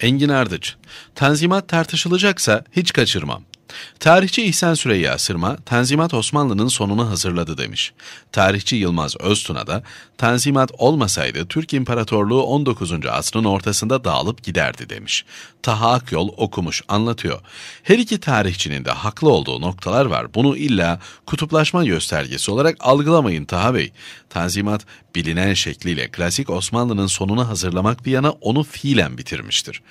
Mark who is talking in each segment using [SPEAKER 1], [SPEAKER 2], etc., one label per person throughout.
[SPEAKER 1] Engin Ardıç, Tanzimat tartışılacaksa hiç kaçırmam. Tarihçi İhsan Süreyya Sırma, Tanzimat Osmanlı'nın sonunu hazırladı demiş. Tarihçi Yılmaz Öztuna da, Tanzimat olmasaydı Türk İmparatorluğu 19. asrın ortasında dağılıp giderdi demiş. Taha Akyol okumuş, anlatıyor. Her iki tarihçinin de haklı olduğu noktalar var. Bunu illa kutuplaşma göstergesi olarak algılamayın Taha Bey. Tanzimat bilinen şekliyle klasik Osmanlı'nın sonunu hazırlamak bir yana onu fiilen bitirmiştir.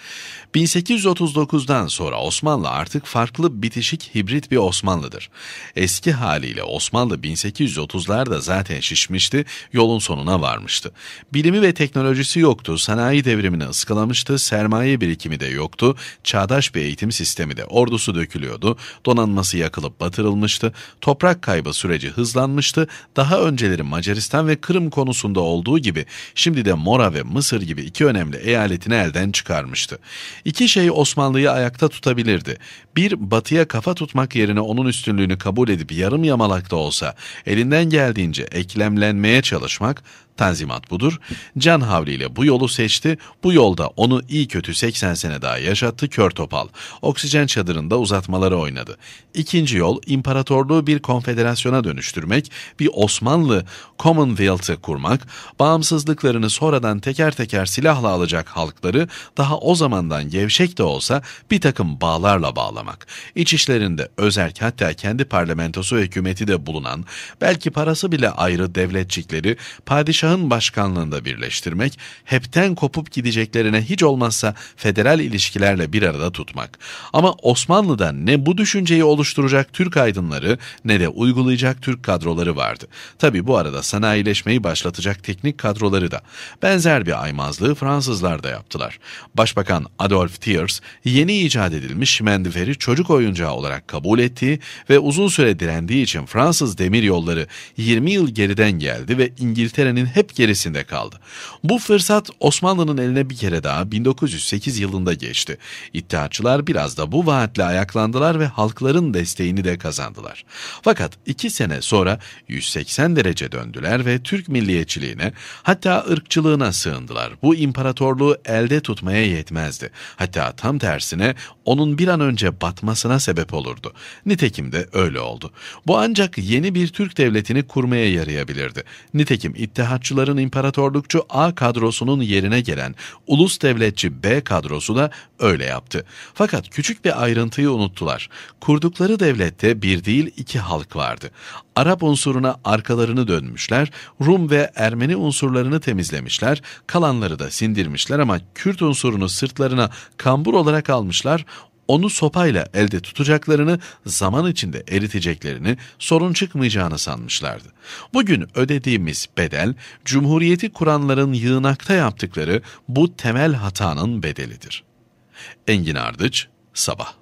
[SPEAKER 1] 1839'dan sonra Osmanlı artık farklı bir bitişik hibrit bir Osmanlı'dır. Eski haliyle Osmanlı 1830'larda zaten şişmişti, yolun sonuna varmıştı. Bilimi ve teknolojisi yoktu, sanayi devrimini ıskalamıştı, sermaye birikimi de yoktu, çağdaş bir eğitim sistemi de ordusu dökülüyordu, donanması yakılıp batırılmıştı, toprak kaybı süreci hızlanmıştı, daha önceleri Macaristan ve Kırım konusunda olduğu gibi şimdi de Mora ve Mısır gibi iki önemli eyaletini elden çıkarmıştı. İki şey Osmanlı'yı ayakta tutabilirdi. Bir, batıya baskıya kafa tutmak yerine onun üstünlüğünü kabul edip yarım yamalak da olsa elinden geldiğince eklemlenmeye çalışmak Tanzimat budur. Can havliyle bu yolu seçti. Bu yolda onu iyi kötü 80 sene daha yaşattı kör topal. Oksijen çadırında uzatmaları oynadı. İkinci yol imparatorluğu bir konfederasyona dönüştürmek, bir Osmanlı Commonwealth'ı kurmak, bağımsızlıklarını sonradan teker teker silahla alacak halkları daha o zamandan gevşek de olsa bir takım bağlarla bağlamak. İçişlerinde işlerinde özerk hatta kendi parlamentosu hükümeti de bulunan, belki parası bile ayrı devletçikleri padişah Başak'ın başkanlığında birleştirmek, hepten kopup gideceklerine hiç olmazsa federal ilişkilerle bir arada tutmak. Ama Osmanlı'da ne bu düşünceyi oluşturacak Türk aydınları ne de uygulayacak Türk kadroları vardı. Tabi bu arada sanayileşmeyi başlatacak teknik kadroları da. Benzer bir aymazlığı Fransızlar da yaptılar. Başbakan Adolf Thiers yeni icat edilmiş şimendiferi çocuk oyuncağı olarak kabul ettiği ve uzun süre direndiği için Fransız demir yolları 20 yıl geriden geldi ve İngiltere'nin hep hep gerisinde kaldı. Bu fırsat Osmanlı'nın eline bir kere daha 1908 yılında geçti. İttihatçılar biraz da bu vaatle ayaklandılar ve halkların desteğini de kazandılar. Fakat iki sene sonra 180 derece döndüler ve Türk milliyetçiliğine hatta ırkçılığına sığındılar. Bu imparatorluğu elde tutmaya yetmezdi. Hatta tam tersine onun bir an önce batmasına sebep olurdu. Nitekim de öyle oldu. Bu ancak yeni bir Türk devletini kurmaya yarayabilirdi. Nitekim İttihat sanatçıların imparatorlukçu A kadrosunun yerine gelen ulus devletçi B kadrosu da öyle yaptı. Fakat küçük bir ayrıntıyı unuttular. Kurdukları devlette bir değil iki halk vardı. Arap unsuruna arkalarını dönmüşler, Rum ve Ermeni unsurlarını temizlemişler, kalanları da sindirmişler ama Kürt unsurunu sırtlarına kambur olarak almışlar, onu sopayla elde tutacaklarını, zaman içinde eriteceklerini, sorun çıkmayacağını sanmışlardı. Bugün ödediğimiz bedel, Cumhuriyeti kuranların yığınakta yaptıkları bu temel hatanın bedelidir. Engin Ardıç, Sabah